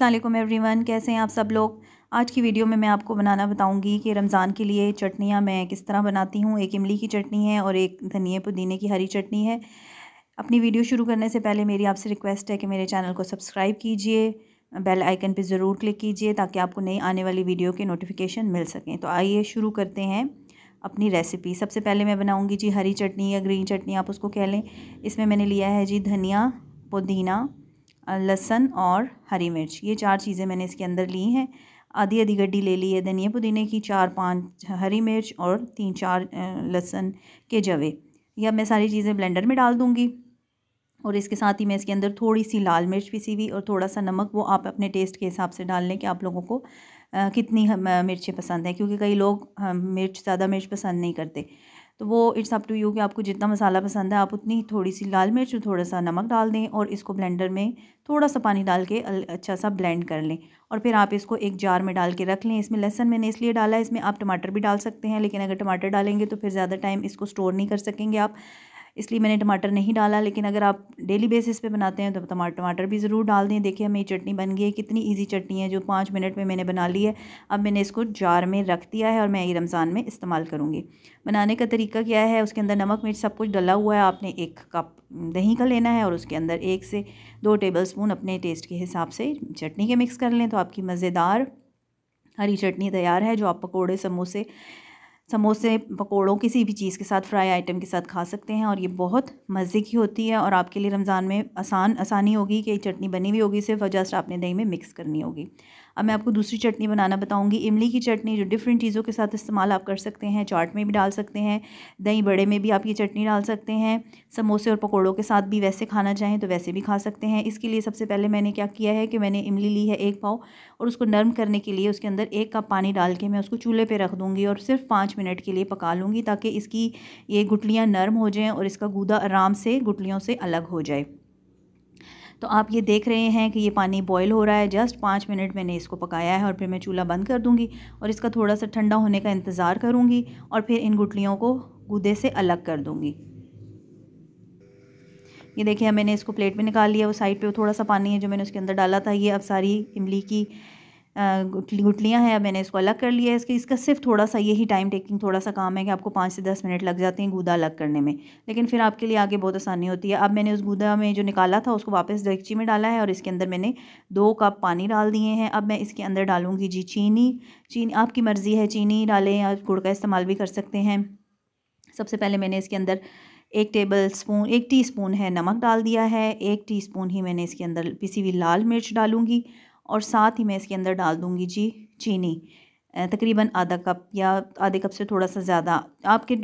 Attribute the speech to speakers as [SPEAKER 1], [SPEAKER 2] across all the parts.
[SPEAKER 1] every everyone कैसे हैं आप सब लोग आज की वीडियो में मैं आपको बनाना बताऊंगी कि रमज़ान के लिए चटनियाँ मैं किस तरह बनाती हूँ एक इमली की चटनी है और एक धनिए पुदीने की हरी चटनी है अपनी वीडियो शुरू करने से पहले मेरी आपसे रिक्वेस्ट है कि मेरे चैनल को सब्सक्राइब कीजिए बेल आइकन पर ज़रूर क्लिक कीजिए ताकि आपको नई आने वाली वीडियो के नोटिफिकेशन मिल सकें तो आइए शुरू करते हैं अपनी रेसिपी सबसे पहले मैं बनाऊँगी जी हरी चटनी या ग्रीन चटनी आप उसको कह लें इसमें मैंने लिया है जी धनिया पुदीना लहसन और हरी मिर्च ये चार चीज़ें मैंने इसके अंदर ली हैं आधी आधी गड्डी ले ली है धनिया पुदीने की चार पांच हरी मिर्च और तीन चार लहसन के जवे यह मैं सारी चीज़ें ब्लेंडर में डाल दूँगी और इसके साथ ही मैं इसके अंदर थोड़ी सी लाल मिर्च पीसी हुई और थोड़ा सा नमक वो आप अपने टेस्ट के हिसाब से डाल लें कि आप लोगों को कितनी मिर्चें पसंद हैं क्योंकि कई लोग मिर्च ज़्यादा मिर्च पसंद नहीं करते तो वो इट्स अप टू यू कि आपको जितना मसाला पसंद है आप उतनी ही थोड़ी सी लाल मिर्च और थोड़ा सा नमक डाल दें और इसको ब्लेंडर में थोड़ा सा पानी डाल के अच्छा सा ब्लेंड कर लें और फिर आप इसको एक जार में डाल के रख लें इसमें लहसन मैंने इसलिए डाला है इसमें आप टमाटर भी डाल सकते हैं लेकिन अगर टमाटर डालेंगे तो फिर ज़्यादा टाइम इसको स्टोर नहीं कर सकेंगे आप इसलिए मैंने टमाटर नहीं डाला लेकिन अगर आप डेली बेसिस पे बनाते हैं तो टमाटर टमाटर भी ज़रूर डाल दें देखिए हमें चटनी बन गई है कितनी ईजी चटनी है जो पाँच मिनट में मैंने बना ली है अब मैंने इसको जार में रख दिया है और मैं ये रमज़ान में इस्तेमाल करूँगी बनाने का तरीका क्या है उसके अंदर नमक मिर्च सब कुछ डला हुआ है आपने एक कप दही का लेना है और उसके अंदर एक से दो टेबल स्पून अपने टेस्ट के हिसाब से चटनी के मिक्स कर लें तो आपकी मज़ेदार हरी चटनी तैयार है जो आप पकोड़े समोसे समोसे पकोड़ों किसी भी चीज़ के साथ फ्राई आइटम के साथ खा सकते हैं और ये बहुत मज़े की होती है और आपके लिए रमज़ान में आसान आसानी होगी कि चटनी बनी हुई होगी सिर्फ और जस्ट आपने दही में मिक्स करनी होगी अब मैं आपको दूसरी चटनी बनाना बताऊंगी इमली की चटनी जो डिफरेंट चीज़ों के साथ इस्तेमाल आप कर सकते हैं चाट में भी डाल सकते हैं दही बड़े में भी आप ये चटनी डाल सकते हैं समोसे और पकौड़ों के साथ भी वैसे खाना चाहें तो वैसे भी खा सकते हैं इसके लिए सबसे पहले मैंने क्या किया है कि मैंने इमली ली है एक पाव और उसको नर्म करने के लिए उसके अंदर एक कप पानी डाल के मैं उसको चूल्हे पर रख दूँगी और सिर्फ पाँच मिनट के लिए पका लूँगी ताकि इसकी ये गुटलियाँ नरम हो जाएँ और इसका गूदा आराम से गुटलियों से अलग हो जाए तो आप ये देख रहे हैं कि ये पानी बॉईल हो रहा है जस्ट पाँच मिनट मैंने इसको पकाया है और फिर मैं चूल्हा बंद कर दूंगी और इसका थोड़ा सा ठंडा होने का इंतज़ार करूंगी और फिर इन गुटलियों को गुदे से अलग कर दूंगी ये देखिए मैंने इसको प्लेट में निकाल लिया वो साइड पे वो थोड़ा सा पानी है जो मैंने उसके अंदर डाला था ये अब सारी इमली की गुटली गुटलियाँ हैं मैंने इसको अलग कर लिया है इसके इसका सिर्फ थोड़ा सा यही टाइम टेकिंग थोड़ा सा काम है कि आपको पाँच से दस मिनट लग जाते हैं गूदा अलग करने में लेकिन फिर आपके लिए आगे बहुत आसानी होती है अब मैंने उस गूदा में जो निकाला था उसको वापस डेगची में डाला है और इसके अंदर मैंने दो कप पानी डाल दिए हैं अब मैं इसके अंदर डालूँगी जी चीनी चीनी आपकी मर्ज़ी है चीनी डालें या गुड़ का इस्तेमाल भी कर सकते हैं सबसे पहले मैंने इसके अंदर एक टेबल स्पून एक स्पून है नमक डाल दिया है एक स्पून ही मैंने इसके अंदर पिसी हुई लाल मिर्च डालूंगी और साथ ही मैं इसके अंदर डाल दूँगी जी चीनी तकरीबन आधा कप या आधे कप से थोड़ा सा ज़्यादा आपके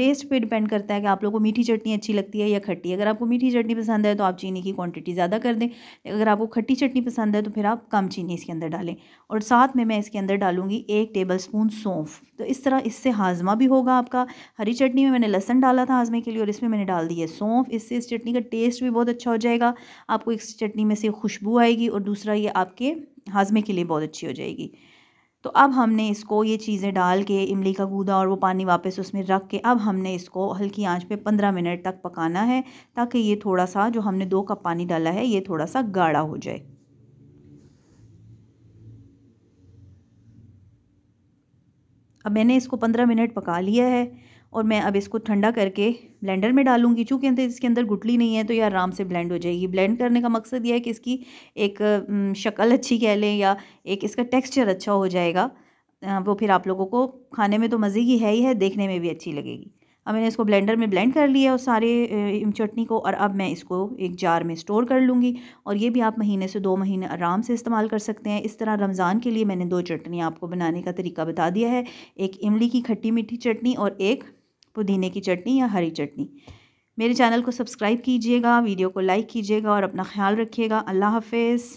[SPEAKER 1] टेस्ट पे डिपेंड करता है कि आप लोगों को मीठी चटनी अच्छी लगती है या खट्टी अगर आपको मीठी चटनी पसंद है तो आप चीनी की क्वांटिटी ज़्यादा कर दें अगर आपको खट्टी चटनी पसंद है तो फिर आप कम चीनी इसके अंदर डालें और साथ में मैं इसके अंदर डालूँगी एक टेबल स्पून सौंफ तो इस तरह इससे हाजमा भी होगा आपका हरी चटनी में मैंने लहसन डाला था हाजमे के लिए और इसमें मैंने डाल दी है सौंफ इससे इस चटनी का टेस्ट भी बहुत अच्छा हो जाएगा आपको इस चटनी में से खुशबू आएगी और दूसरा ये आपके हाजमे के लिए बहुत अच्छी हो जाएगी तो अब हमने इसको ये चीज़ें डाल के इमली का गूदा और वो पानी वापस उसमें रख के अब हमने इसको हल्की आंच पे पंद्रह मिनट तक पकाना है ताकि ये थोड़ा सा जो हमने दो कप पानी डाला है ये थोड़ा सा गाढ़ा हो जाए अब मैंने इसको पंद्रह मिनट पका लिया है और मैं अब इसको ठंडा करके ब्लेंडर में डालूंगी चूँकि इसके अंदर गुटली नहीं है तो ये आराम से ब्लेंड हो जाएगी ब्लेंड करने का मकसद ये है कि इसकी एक शक्ल अच्छी कह लें या एक इसका टेक्स्चर अच्छा हो जाएगा वो फिर आप लोगों को खाने में तो मज़े की है ही है देखने में भी अच्छी लगेगी अब मैंने इसको ब्लेंडर में ब्लेंड कर लिया और सारे चटनी को और अब मैं इसको एक जार में स्टोर कर लूँगी और ये भी आप महीने से दो महीने आराम से इस्तेमाल कर सकते हैं इस तरह रमज़ान के लिए मैंने दो चटनी आपको बनाने का तरीका बता दिया है एक इमली की खट्टी मीठी चटनी और एक पुदीने की चटनी या हरी चटनी मेरे चैनल को सब्सक्राइब कीजिएगा वीडियो को लाइक कीजिएगा और अपना ख्याल रखिएगा अल्लाह हाफिज़